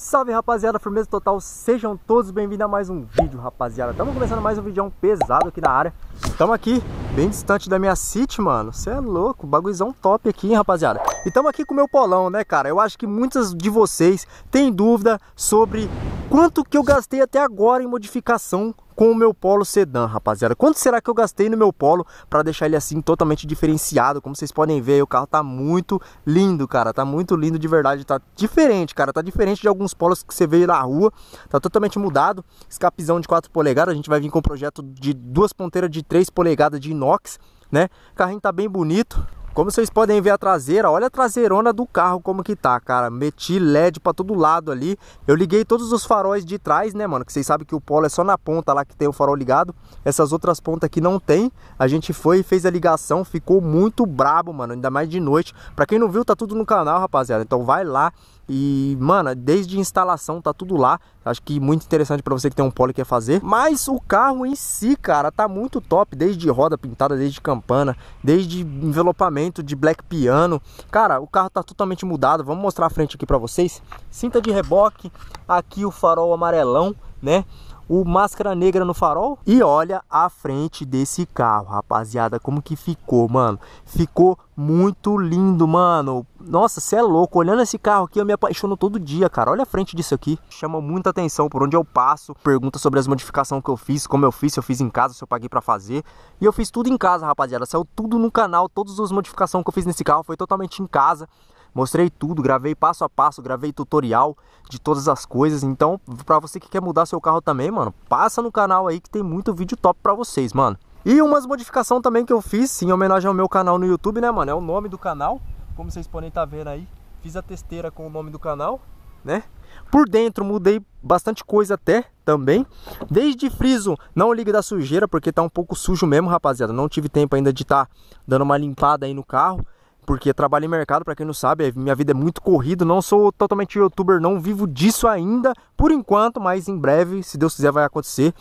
Salve rapaziada, firmeza total, sejam todos bem-vindos a mais um vídeo rapaziada Estamos começando mais um vídeo é pesado aqui na área Estamos aqui bem distante da minha City, mano. Você é louco, Baguizão top aqui, hein, rapaziada. E estamos aqui com o meu polão, né, cara? Eu acho que muitas de vocês têm dúvida sobre quanto que eu gastei até agora em modificação com o meu Polo Sedan, rapaziada. Quanto será que eu gastei no meu Polo para deixar ele assim totalmente diferenciado? Como vocês podem ver, o carro tá muito lindo, cara. Tá muito lindo de verdade, tá diferente, cara. Tá diferente de alguns Polos que você vê na rua. Tá totalmente mudado. Escapizão de 4 polegadas, a gente vai vir com o um projeto de duas ponteiras de 3 polegadas de inox inox, né? O carrinho tá bem bonito. Como vocês podem ver a traseira, olha a traseirona do carro como que tá, cara. Meti LED para todo lado ali. Eu liguei todos os faróis de trás, né, mano? Que vocês sabem que o polo é só na ponta lá que tem o farol ligado. Essas outras pontas aqui não tem. A gente foi e fez a ligação, ficou muito brabo, mano. Ainda mais de noite. Pra quem não viu, tá tudo no canal, rapaziada. Então vai lá, e, mano, desde instalação tá tudo lá. Acho que muito interessante para você que tem um polo que quer fazer. Mas o carro em si, cara, tá muito top. Desde roda pintada, desde campana, desde envelopamento de black piano. Cara, o carro tá totalmente mudado. Vamos mostrar a frente aqui para vocês. Cinta de reboque, aqui o farol amarelão, né? o máscara negra no farol e olha a frente desse carro, rapaziada, como que ficou, mano? Ficou muito lindo, mano. Nossa, você é louco. Olhando esse carro aqui, eu me apaixono todo dia, cara. Olha a frente disso aqui. Chama muita atenção por onde eu passo. Pergunta sobre as modificações que eu fiz, como eu fiz, se eu fiz em casa, se eu paguei para fazer. E eu fiz tudo em casa, rapaziada. Saiu tudo no canal. Todas as modificações que eu fiz nesse carro foi totalmente em casa. Mostrei tudo, gravei passo a passo, gravei tutorial de todas as coisas. Então, pra você que quer mudar seu carro também, mano, passa no canal aí que tem muito vídeo top pra vocês, mano. E umas modificações também que eu fiz em homenagem ao meu canal no YouTube, né, mano? É o nome do canal. Como vocês podem estar tá vendo aí, fiz a testeira com o nome do canal, né? Por dentro mudei bastante coisa até também. Desde friso, não ligue da sujeira, porque tá um pouco sujo mesmo, rapaziada. Não tive tempo ainda de estar tá dando uma limpada aí no carro porque trabalho em mercado, para quem não sabe, é, minha vida é muito corrida, não sou totalmente youtuber, não vivo disso ainda, por enquanto, mas em breve, se Deus quiser, vai acontecer.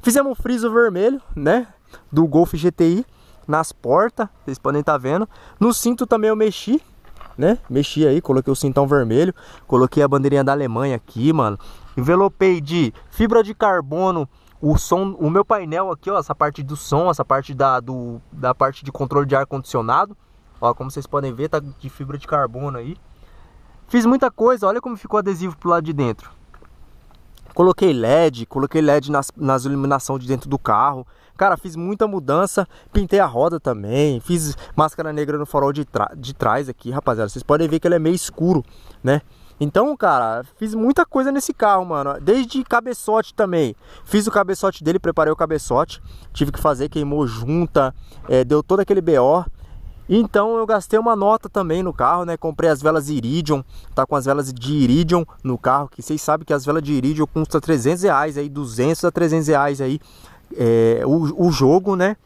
Fizemos o friso vermelho, né, do Golf GTI, nas portas, vocês podem estar tá vendo. No cinto também eu mexi, né? Mexi aí, coloquei o cintão vermelho, coloquei a bandeirinha da Alemanha aqui, mano. Envelopei de fibra de carbono, o som, o meu painel aqui, ó, essa parte do som, essa parte da, do, da parte de controle de ar condicionado. Ó, como vocês podem ver, tá de fibra de carbono aí. Fiz muita coisa, olha como ficou adesivo pro lado de dentro. Coloquei LED, coloquei LED nas, nas iluminação de dentro do carro. Cara, fiz muita mudança, pintei a roda também, fiz máscara negra no farol de, de trás aqui, rapaziada. Vocês podem ver que ele é meio escuro, né? Então, cara, fiz muita coisa nesse carro, mano. Desde cabeçote também. Fiz o cabeçote dele, preparei o cabeçote. Tive que fazer, queimou junta, é, deu todo aquele BO. Então eu gastei uma nota também no carro, né? Comprei as velas Iridium, tá com as velas de Iridium no carro, que vocês sabem que as velas de Iridium custa 300 reais aí, 200 a 300 reais aí é, o, o jogo, né?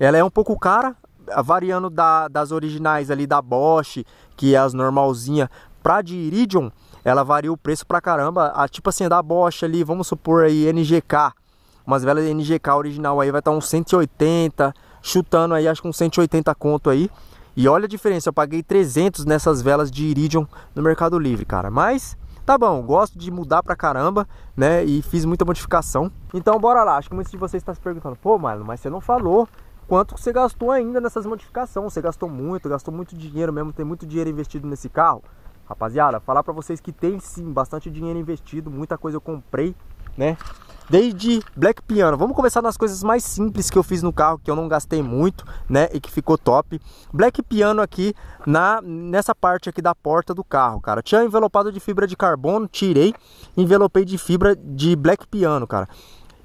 Ela é um pouco cara, variando da, das originais ali da Bosch, que é as normalzinha, pra de Iridium, ela varia o preço pra caramba. A, tipo assim, da Bosch ali, vamos supor aí, NGK, umas velas NGK original aí vai estar tá uns 180, chutando aí acho que uns 180 conto aí. E olha a diferença, eu paguei 300 nessas velas de Iridium no Mercado Livre, cara. Mas tá bom, gosto de mudar pra caramba, né? E fiz muita modificação. Então bora lá, acho que muitos de vocês estão tá se perguntando, pô, mano, mas você não falou quanto você gastou ainda nessas modificações. Você gastou muito, gastou muito dinheiro mesmo, tem muito dinheiro investido nesse carro. Rapaziada, falar pra vocês que tem sim bastante dinheiro investido, muita coisa eu comprei, né? desde Black Piano. Vamos começar nas coisas mais simples que eu fiz no carro, que eu não gastei muito, né, e que ficou top. Black Piano aqui na nessa parte aqui da porta do carro, cara. Tinha envelopado de fibra de carbono, tirei, envelopei de fibra de Black Piano, cara.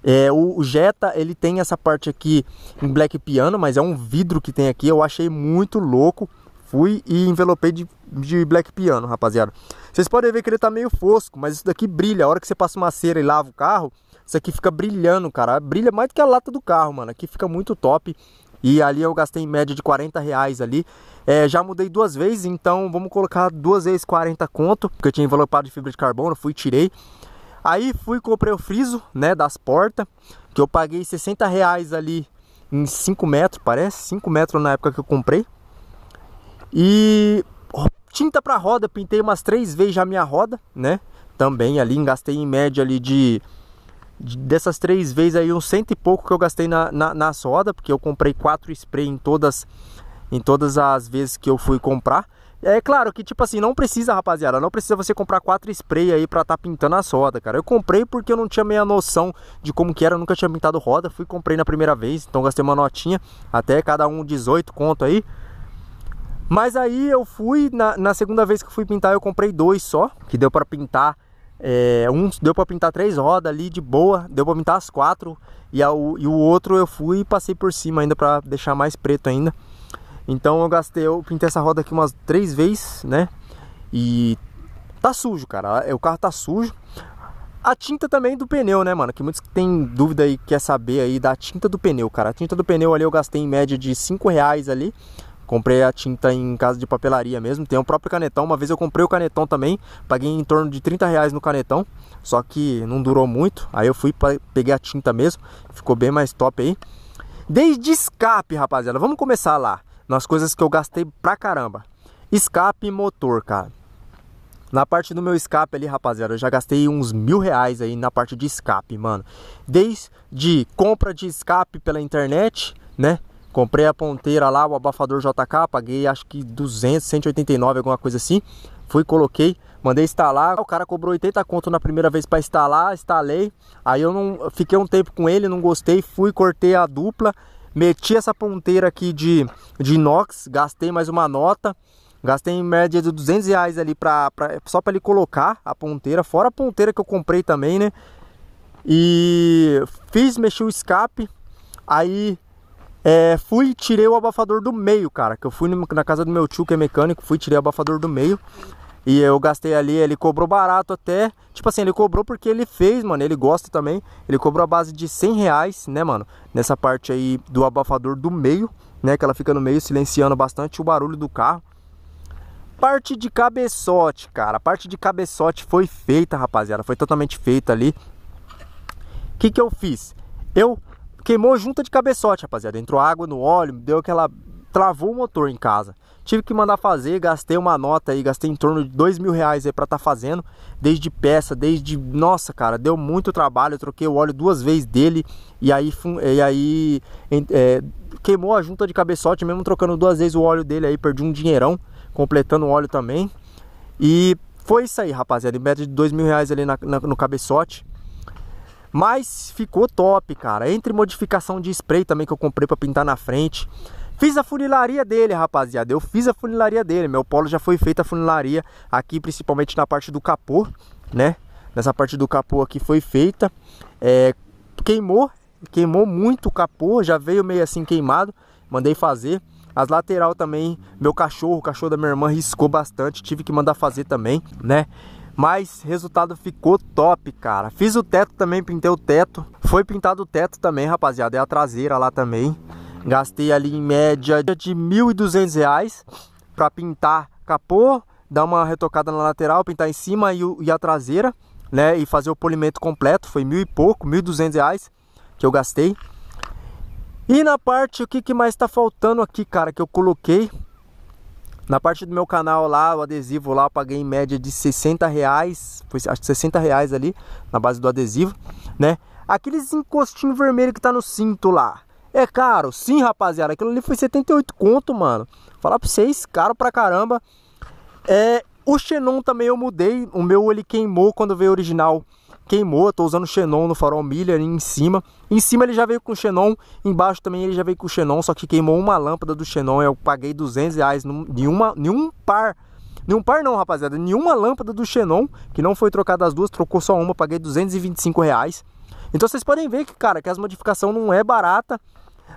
É, o Jetta ele tem essa parte aqui em black piano, mas é um vidro que tem aqui. Eu achei muito louco. Fui e envelopei de, de black piano, rapaziada. Vocês podem ver que ele tá meio fosco, mas isso daqui brilha. A hora que você passa uma cera e lava o carro, isso aqui fica brilhando, cara. Brilha mais do que a lata do carro, mano. Aqui fica muito top. E ali eu gastei em média de 40 reais ali. É, já mudei duas vezes, então vamos colocar duas vezes 40 conto, porque eu tinha envelopado de fibra de carbono, fui tirei. Aí fui comprei o friso, né, das portas, que eu paguei 60 reais ali em 5 metros, parece, 5 metros na época que eu comprei. E tinta para roda, pintei umas três vezes já minha roda, né? Também ali, gastei em média ali de Dessas três vezes aí, um cento e pouco que eu gastei na, na, na soda, porque eu comprei quatro spray em todas, em todas as vezes que eu fui comprar. É claro que, tipo assim, não precisa, rapaziada. Não precisa você comprar quatro spray aí pra tá pintando a soda, cara. Eu comprei porque eu não tinha meia noção de como que era. Eu nunca tinha pintado roda. Fui comprei na primeira vez, então gastei uma notinha. Até cada um 18 conto aí. Mas aí eu fui, na, na segunda vez que fui pintar, eu comprei dois só. Que deu pra pintar é, um deu para pintar três rodas ali de boa, deu para pintar as quatro e, ao, e o outro eu fui e passei por cima ainda para deixar mais preto ainda. Então eu gastei, eu pintei essa roda aqui umas três vezes, né? E tá sujo, cara. É, o carro tá sujo. A tinta também do pneu, né, mano? Que muitos que tem dúvida aí, quer saber aí da tinta do pneu, cara. A tinta do pneu ali eu gastei em média de cinco reais ali. Comprei a tinta em casa de papelaria mesmo. Tem o próprio canetão. Uma vez eu comprei o canetão também. Paguei em torno de 30 reais no canetão. Só que não durou muito. Aí eu fui, peguei a tinta mesmo. Ficou bem mais top aí. Desde escape, rapaziada. Vamos começar lá. Nas coisas que eu gastei pra caramba. Escape motor, cara. Na parte do meu escape ali, rapaziada, eu já gastei uns mil reais aí na parte de escape, mano. Desde compra de escape pela internet, né? Comprei a ponteira lá, o abafador JK, paguei acho que 200, 189, alguma coisa assim. Fui, coloquei, mandei instalar. O cara cobrou 80 conto na primeira vez para instalar, instalei. Aí eu não fiquei um tempo com ele, não gostei, fui, cortei a dupla, meti essa ponteira aqui de, de inox, gastei mais uma nota. Gastei em média de 200 reais ali pra, pra só para ele colocar a ponteira, fora a ponteira que eu comprei também, né? E fiz, mexi o escape, aí é, fui tirei o abafador do meio, cara. Que eu fui na casa do meu tio que é mecânico, fui tirei o abafador do meio. E eu gastei ali, ele cobrou barato até. Tipo assim, ele cobrou porque ele fez, mano. Ele gosta também. Ele cobrou a base de 100 reais, né, mano? Nessa parte aí do abafador do meio, né? Que ela fica no meio, silenciando bastante o barulho do carro. Parte de cabeçote, cara. A parte de cabeçote foi feita, rapaziada. Foi totalmente feita ali. O que, que eu fiz? Eu Queimou junta de cabeçote, rapaziada. Entrou água no óleo, deu aquela. Travou o motor em casa. Tive que mandar fazer, gastei uma nota aí, gastei em torno de dois mil reais aí pra tá fazendo, desde peça, desde. Nossa, cara, deu muito trabalho. Eu troquei o óleo duas vezes dele e aí, e aí é, queimou a junta de cabeçote, mesmo trocando duas vezes o óleo dele aí, perdi um dinheirão, completando o óleo também. E foi isso aí, rapaziada. Em média de dois mil reais ali na, na, no cabeçote. Mas ficou top, cara. Entre modificação de spray também que eu comprei para pintar na frente. Fiz a funilaria dele, rapaziada. Eu fiz a funilaria dele. Meu polo já foi feita a funilaria aqui, principalmente na parte do capô, né? Nessa parte do capô aqui foi feita. É, queimou, queimou muito o capô. Já veio meio assim queimado. Mandei fazer. As lateral também, meu cachorro, o cachorro da minha irmã riscou bastante, tive que mandar fazer também, né? Mas resultado ficou top, cara. Fiz o teto também, pintei o teto. Foi pintado o teto também, rapaziada. É a traseira lá também. Gastei ali em média de R$ 1.200 para pintar capô, dar uma retocada na lateral, pintar em cima e, e, a traseira, né? E fazer o polimento completo. Foi mil e pouco, R$ 1.200 que eu gastei. E na parte, o que, que mais está faltando aqui, cara, que eu coloquei na parte do meu canal lá, o adesivo lá, eu paguei em média de 60 reais, foi, acho que 60 reais ali, na base do adesivo, né? Aqueles encostinho vermelho que tá no cinto lá, é caro? Sim, rapaziada, aquilo ali foi 78 conto, mano. Falar pra vocês, caro pra caramba. É, o Xenon também eu mudei, o meu ele queimou quando veio original queimou. Eu tô usando Xenon no farol Miller em cima. Em cima ele já veio com Xenon, embaixo também ele já veio com Xenon, só que queimou uma lâmpada do Xenon. Eu paguei 200 reais em, uma, um par Nenhum par não, rapaziada. Nenhuma lâmpada do Xenon, que não foi trocada as duas, trocou só uma, paguei 225 reais. Então vocês podem ver que, cara, que as modificações não é barata.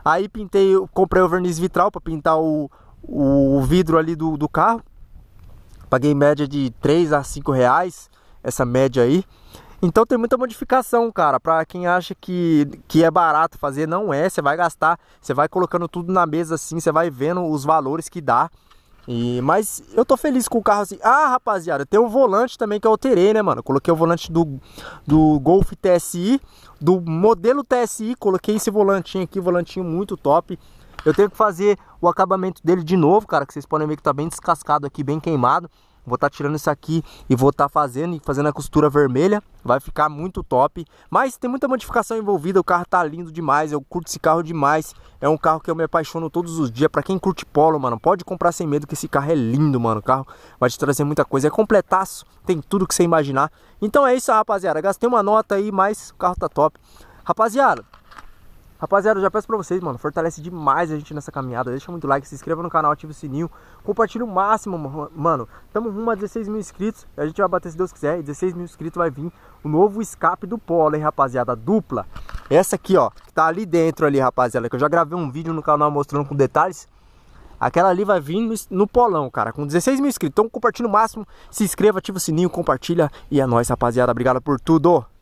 Aí pintei, comprei o verniz vitral para pintar o, o vidro ali do, do carro. Paguei média de 3 a 5 reais, essa média aí. Então tem muita modificação, cara. Para quem acha que, que é barato fazer, não é. Você vai gastar, você vai colocando tudo na mesa assim, você vai vendo os valores que dá. E, mas eu tô feliz com o carro assim. Ah, rapaziada, tem um volante também que eu alterei, né, mano? coloquei o volante do, do Golf TSI, do modelo TSI, coloquei esse volantinho aqui, volantinho muito top. Eu tenho que fazer o acabamento dele de novo, cara, que vocês podem ver que tá bem descascado aqui, bem queimado. Vou estar tá tirando isso aqui e vou estar tá fazendo, fazendo a costura vermelha. Vai ficar muito top. Mas tem muita modificação envolvida. O carro tá lindo demais. Eu curto esse carro demais. É um carro que eu me apaixono todos os dias. Para quem curte Polo, mano, pode comprar sem medo que esse carro é lindo, mano. O carro vai te trazer muita coisa. É completaço. Tem tudo que você imaginar. Então é isso, rapaziada. Gastei uma nota aí, mas o carro tá top. Rapaziada, Rapaziada, eu já peço pra vocês, mano, fortalece demais a gente nessa caminhada. Deixa muito like, se inscreva no canal, ativa o sininho, compartilha o máximo, mano. Tamo rumo a 16 mil inscritos. A gente vai bater, se Deus quiser, e 16 mil inscritos vai vir o novo escape do polo, hein, rapaziada? Dupla. Essa aqui, ó, que tá ali dentro ali, rapaziada, que eu já gravei um vídeo no canal mostrando com detalhes. Aquela ali vai vir no, no, polão, cara, com 16 mil inscritos. Então compartilha o máximo, se inscreva, ativa o sininho, compartilha. E é nóis, rapaziada. Obrigado por tudo.